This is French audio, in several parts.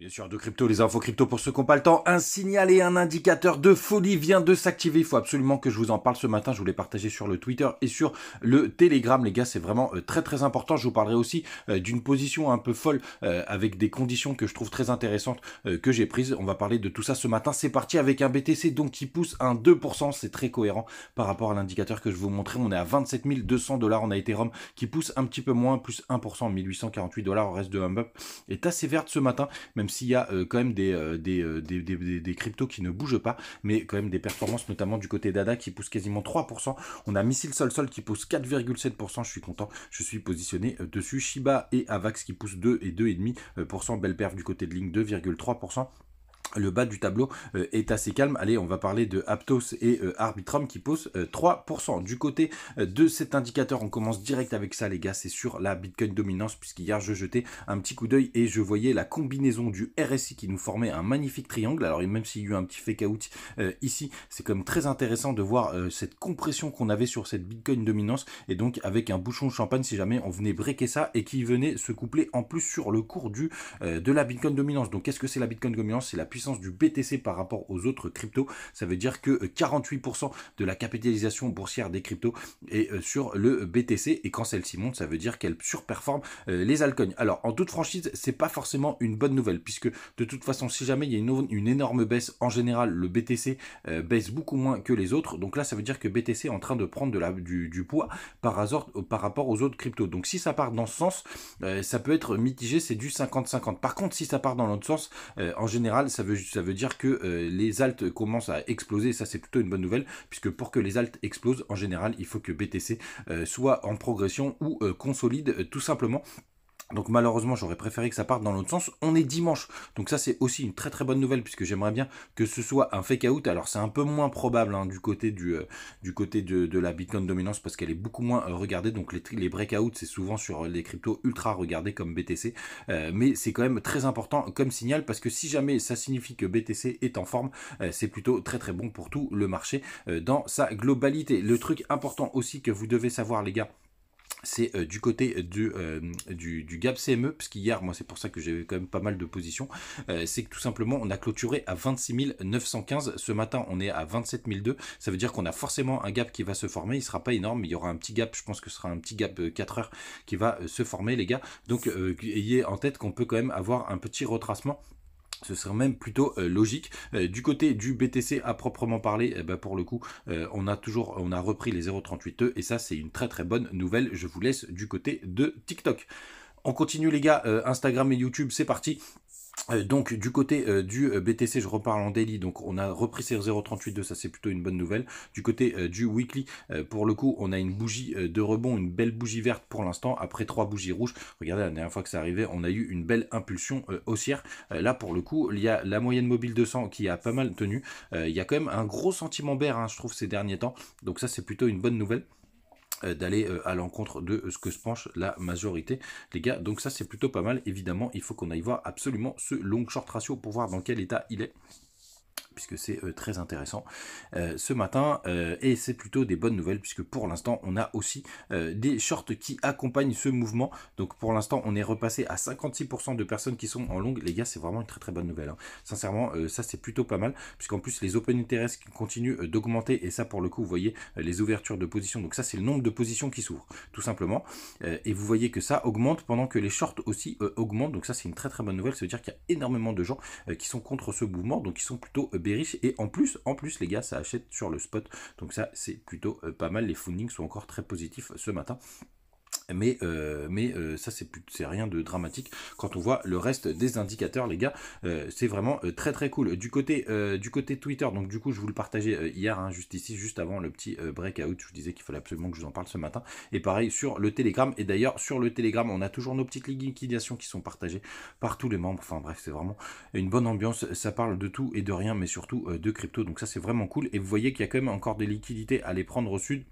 Bien sûr, de crypto, les infos crypto pour ceux qui n'ont pas le temps. Un signal et un indicateur de folie vient de s'activer. Il faut absolument que je vous en parle ce matin. Je vous l'ai partagé sur le Twitter et sur le Telegram. Les gars, c'est vraiment euh, très très important. Je vous parlerai aussi euh, d'une position un peu folle euh, avec des conditions que je trouve très intéressantes que j'ai prises. On va parler de tout ça ce matin. C'est parti avec un BTC donc qui pousse un 2%. C'est très cohérent par rapport à l'indicateur que je vous montrais. On est à 27 200 dollars. On a Ethereum qui pousse un petit peu moins, plus 1%, 1848 dollars. Le reste de Humbub Est assez verte ce matin, même s'il y a euh, quand même euh, euh, des, des, cryptos qui ne bougent pas, mais quand même des performances, notamment du côté d'ADA qui pousse quasiment 3%. On a Missile Sol Sol qui pousse 4,7%. Je suis content, je suis positionné dessus. Shiba et Avax qui poussent 2 et 2,5%. Belle perf du côté de Link 2,3% le bas du tableau euh, est assez calme. Allez, on va parler de Aptos et euh, Arbitrum qui posent 3%. Euh, du côté de cet indicateur, on commence direct avec ça les gars, c'est sur la Bitcoin dominance puisqu'hier je jetais un petit coup d'œil et je voyais la combinaison du RSI qui nous formait un magnifique triangle. Alors même s'il y a eu un petit fake out ici, c'est quand même très intéressant de voir cette compression qu'on avait sur cette Bitcoin dominance et donc avec un bouchon de champagne si jamais on venait breaker ça et qui venait se coupler en plus sur le cours du de la Bitcoin dominance. Donc qu'est-ce que c'est la Bitcoin dominance C'est la puissance du BTC par rapport aux autres cryptos. Ça veut dire que 48% euh, de la capitalisation boursière des cryptos est euh, sur le BTC et quand celle-ci monte, ça veut dire qu'elle surperforme euh, les altcoins. Alors en toute franchise, c'est pas forcément une bonne nouvelle puisque de toute façon, si jamais il y a une, énorme baisse en général, le BTC baisse beaucoup moins que les autres. Donc là, ça veut dire que BTC est en train de prendre de la, du, poids par, hasard, par rapport aux autres cryptos. Donc si ça part dans ce sens, ça peut être mitigé, c'est du 50-50. Par contre, si ça part dans l'autre sens, en général, ça veut ça veut dire que euh, les altes commencent à exploser, ça c'est plutôt une bonne nouvelle, puisque pour que les altes explosent, en général, il faut que BTC euh, soit en progression ou euh, consolide tout simplement. Donc malheureusement, j'aurais préféré que ça parte dans l'autre sens. On est dimanche. Donc ça, c'est aussi une très très bonne nouvelle puisque j'aimerais bien que ce soit un fake out. Alors c'est un peu moins probable hein, du côté, du, euh, du côté de, la Bitcoin dominance parce qu'elle est beaucoup moins euh, regardée. Donc les, les breakouts, c'est souvent sur euh, les cryptos ultra regardés comme BTC. mais c'est quand même très important comme signal parce que si jamais ça signifie que BTC est en forme, c'est plutôt très très bon pour tout le marché dans sa globalité. Le truc important aussi que vous devez savoir les gars, c'est euh, du côté euh, du, gap CME, parce qu'hier, moi c'est pour ça que j'avais quand même pas mal de positions, euh, c'est que tout simplement on a clôturé à 26 915, ce matin on est à 27 002, ça veut dire qu'on a forcément un gap qui va se former, il sera pas énorme, il y aura un petit gap, je pense que ce sera un petit gap 4 heures qui va se former les gars, donc ayez en tête qu'on peut quand même avoir un petit retracement ce serait même plutôt euh, logique. Euh, du côté du BTC à proprement parler, eh ben, pour le coup, euh, on a toujours on a repris les 0,38 e et ça c'est une très très bonne nouvelle. Je vous laisse du côté de TikTok. On continue les gars, Instagram et YouTube, c'est parti. Euh, donc du côté euh, du euh, BTC, je reparle en daily, donc on a repris ces 0,382, ça c'est plutôt une bonne nouvelle. Du côté du weekly, pour le coup, on a une bougie de rebond, une belle bougie verte pour l'instant, après trois bougies rouges. Regardez, la dernière fois que ça arrivait, on a eu une belle impulsion haussière. là, pour le coup, il y a la moyenne mobile 200 qui a pas mal tenu. il y a quand même un gros sentiment bear, hein, je trouve, ces derniers temps. Donc ça, c'est plutôt une bonne nouvelle. Euh, d'aller euh, à l'encontre de euh, ce que se penche la majorité les gars donc ça c'est plutôt pas mal évidemment il faut qu'on aille voir absolument ce long short ratio pour voir dans quel état il est puisque c'est euh, très intéressant euh, ce matin. Euh, et c'est plutôt des bonnes nouvelles, puisque pour l'instant, on a aussi des shorts qui accompagnent ce mouvement. Donc pour l'instant, on est repassé à 56% de personnes qui sont en longue. Les gars, c'est vraiment une très très bonne nouvelle. Hein. Sincèrement, ça c'est plutôt pas mal, puisqu'en plus, les open interest qui continuent d'augmenter. Et ça, pour le coup, vous voyez les ouvertures de positions Donc ça, c'est le nombre de positions qui s'ouvrent, tout simplement. et vous voyez que ça augmente pendant que les shorts aussi augmentent. Donc ça, c'est une très très bonne nouvelle. Ça veut dire qu'il y a énormément de gens qui sont contre ce mouvement, donc ils sont plutôt euh, Et en plus, en plus, les gars, ça achète sur le spot. Donc ça, c'est plutôt euh, pas mal. Les fundings sont encore très positifs euh, ce matin. Mais, euh, mais euh, ça, c'est, plus, c'est rien de dramatique quand on voit le reste des indicateurs, les gars. Euh, c'est vraiment très très cool. Du côté, du côté Twitter, donc du coup, je vous le partageais hier, hein, juste ici, juste avant le petit breakout. Je vous disais qu'il fallait absolument que je vous en parle ce matin. Et pareil sur le Telegram. Et d'ailleurs, sur le Telegram, on a toujours nos petites liquidations qui sont partagées par tous les membres. Enfin bref, c'est vraiment une bonne ambiance. Ça parle de tout et de rien, mais surtout de crypto. Donc ça, c'est vraiment cool. Et vous voyez qu'il y a quand même encore des liquidités à les prendre au sud.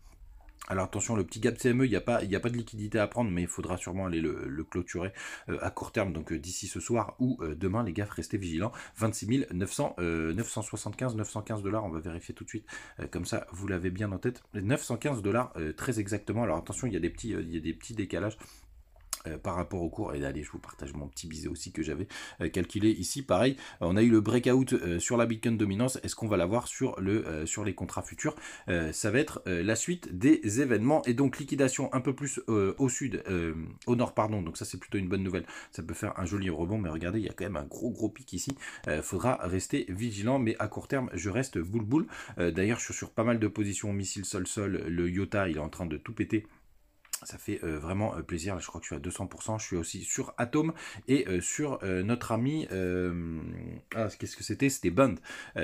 Alors attention, le petit gap CME, il n'y a, pas, il y a pas de liquidité à prendre, mais il faudra sûrement aller le, clôturer euh, à court terme, donc euh, d'ici ce soir ou euh, demain, les gars, restez vigilants. 26 975, 915 dollars, on va vérifier tout de suite, comme ça vous l'avez bien en tête. 915 dollars très exactement. Alors attention, il y a des petits, il y a des petits décalages euh, par rapport au cours. Et allez, je vous partage mon petit biseau aussi que j'avais euh, calculé ici. Pareil, euh, on a eu le breakout sur la Bitcoin dominance. Est-ce qu'on va l'avoir sur, le, sur les contrats futurs Ça va être la suite des événements. Et donc, liquidation un peu plus au sud, au nord, pardon. Donc, ça, c'est plutôt une bonne nouvelle. Ça peut faire un joli rebond. Mais regardez, il y a quand même un gros, gros pic ici. faudra rester vigilant. Mais à court terme, je reste boule-boule. D'ailleurs, je suis sur pas mal de positions missile sol-sol. Le Yota, il est en train de tout péter ça fait euh, vraiment euh, plaisir. je crois que je suis à 200%. Je suis aussi sur Atom et euh, sur notre ami. Ah, qu'est-ce que c'était C'était Band,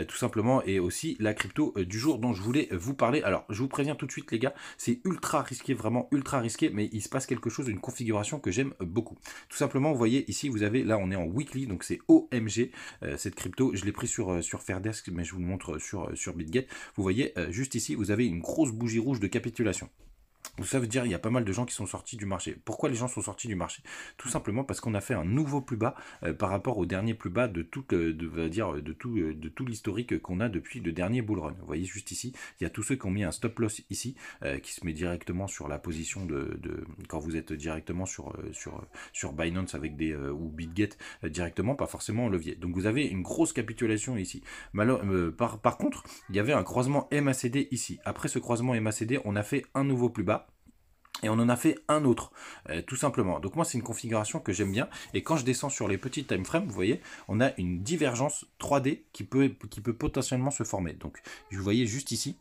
tout simplement. Et aussi la crypto du jour dont je voulais vous parler. Alors, je vous préviens tout de suite, les gars, c'est ultra risqué, vraiment ultra risqué, mais il se passe quelque chose, une configuration que j'aime beaucoup. Tout simplement, vous voyez ici, vous avez là, on est en weekly, donc c'est OMG. cette crypto, je l'ai pris sur, sur Fairdesk, mais je vous le montre sur, sur BitGet. Vous voyez, juste ici, vous avez une grosse bougie rouge de capitulation. Vous ça veut dire il y a pas mal de gens qui sont sortis du marché. Pourquoi les gens sont sortis du marché Tout simplement parce qu'on a fait un nouveau plus bas euh, par rapport au dernier plus bas de tout, euh, de, euh, de tout, de tout l'historique qu'on a depuis le dernier bull run. Vous voyez juste ici, il y a tous ceux qui ont mis un stop loss ici, qui se met directement sur la position de, quand vous êtes directement sur, sur, sur Binance avec des ou BitGet directement, pas forcément en levier. Donc vous avez une grosse capitulation ici. Par, par contre, il y avait un croisement MACD ici. Après ce croisement MACD, on a fait un nouveau plus bas et on en a fait un autre, euh, tout simplement. Donc moi, c'est une configuration que j'aime bien. Et quand je descends sur les petits timeframes, vous voyez, on a une divergence 3D qui peut, qui peut potentiellement se former. Donc, vous voyez juste ici,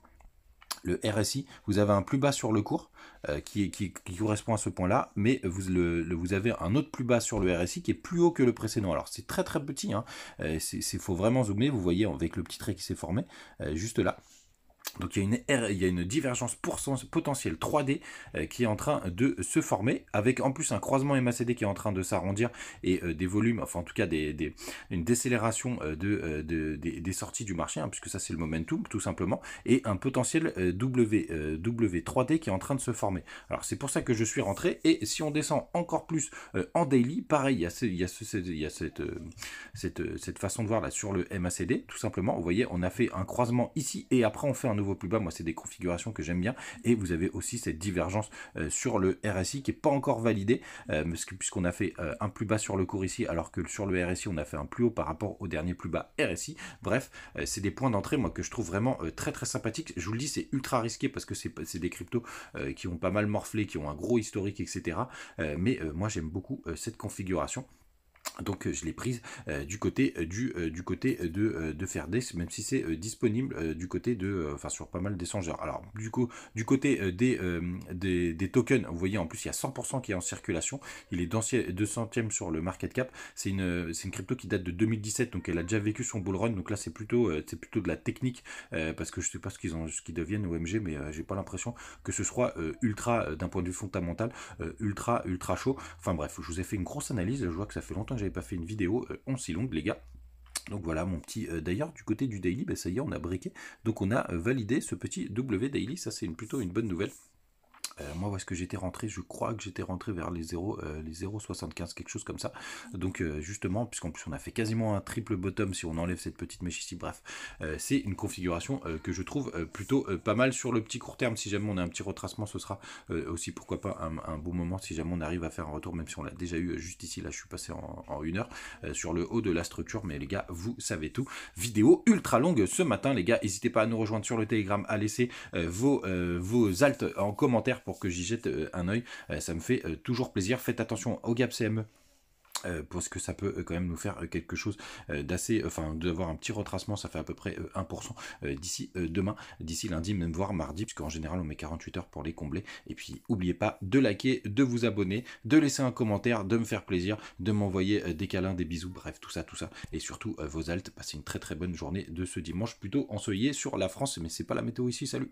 le RSI, vous avez un plus bas sur le cours euh, qui, correspond à ce point-là, mais vous, avez un autre plus bas sur le RSI qui est plus haut que le précédent. Alors c'est très très petit, il hein. euh, faut vraiment zoomer, vous voyez avec le petit trait qui s'est formé, juste là. Donc il y, a une, il y a une divergence potentielle 3D euh, qui est en train de se former, avec en plus un croisement MACD qui est en train de s'arrondir et euh, des volumes, enfin en tout cas des, une décélération euh, de, des, sorties du marché, hein, puisque ça c'est le momentum tout simplement, et un potentiel w, 3 d qui est en train de se former. Alors c'est pour ça que je suis rentré, et si on descend encore plus en daily, pareil, il y a, il y cette, cette, cette façon de voir là sur le MACD, tout simplement, vous voyez, on a fait un croisement ici, et après on fait un nouveau plus bas. Moi, c'est des configurations que j'aime bien. Et vous avez aussi cette divergence euh, sur le RSI qui est pas encore validé euh, puisqu'on a fait euh, un plus bas sur le cours ici, alors que sur le RSI, on a fait un plus haut par rapport au dernier plus bas RSI. Bref, c'est des points d'entrée, moi, que je trouve vraiment très, très sympathiques. Je vous le dis, c'est ultra risqué parce que c'est des cryptos qui ont pas mal morflé, qui ont un gros historique, etc. mais moi, j'aime beaucoup cette configuration. Donc euh, je l'ai prise euh, du côté euh, du, du côté de, Fairdex, même si c'est disponible du côté de, enfin sur pas mal d'échangeurs. Alors du coup, du côté des, des, tokens, vous voyez en plus il y a 100% qui est en circulation, il est 200 centièmes sur le market cap, c'est une, une crypto qui date de 2017, donc elle a déjà vécu son bull run, donc là c'est plutôt, c'est plutôt de la technique, parce que je sais pas ce qu'ils ce qu deviennent OMG, mais j'ai pas l'impression que ce soit ultra, d'un point de vue fondamental, ultra, ultra chaud. Enfin bref, je vous ai fait une grosse analyse, je vois que ça fait longtemps que j'avais pas fait une vidéo euh, en si longue, les gars. Donc voilà mon petit. Euh, D'ailleurs, du côté du daily, ben, ça y est, on a briqué. Donc on a validé ce petit W daily. Ça, c'est une, plutôt une bonne nouvelle. Euh, moi, où est-ce que j'étais rentré Je crois que j'étais rentré vers les euh, les 0,75, quelque chose comme ça. Donc, euh, justement, puisqu'on on a fait quasiment un triple bottom si on enlève cette petite mèche ici, bref, c'est une configuration que je trouve plutôt pas mal sur le petit court terme. Si jamais on a un petit retracement, ce sera aussi pourquoi pas un, bon moment si jamais on arrive à faire un retour, même si on l'a déjà eu juste ici. Là, je suis passé en, une heure sur le haut de la structure. Mais les gars, vous savez tout. Vidéo ultra longue ce matin, les gars. N'hésitez pas à nous rejoindre sur le Telegram, à laisser vos, vos en commentaire que j'y jette euh, un oeil, euh, ça me fait euh, toujours plaisir. Faites attention au gap CME. parce que ça peut quand même nous faire quelque chose d'assez, enfin d'avoir un petit retracement, ça fait à peu près 1% d'ici demain, d'ici lundi, même voire mardi, qu'en général on met 48 heures pour les combler. Et puis n'oubliez pas de liker, de vous abonner, de laisser un commentaire, de me faire plaisir, de m'envoyer des câlins, des bisous, bref, tout ça, tout ça. Et surtout vos altes, passez une très très bonne journée de ce dimanche, plutôt ensoleillé sur la France, mais c'est pas la météo ici, salut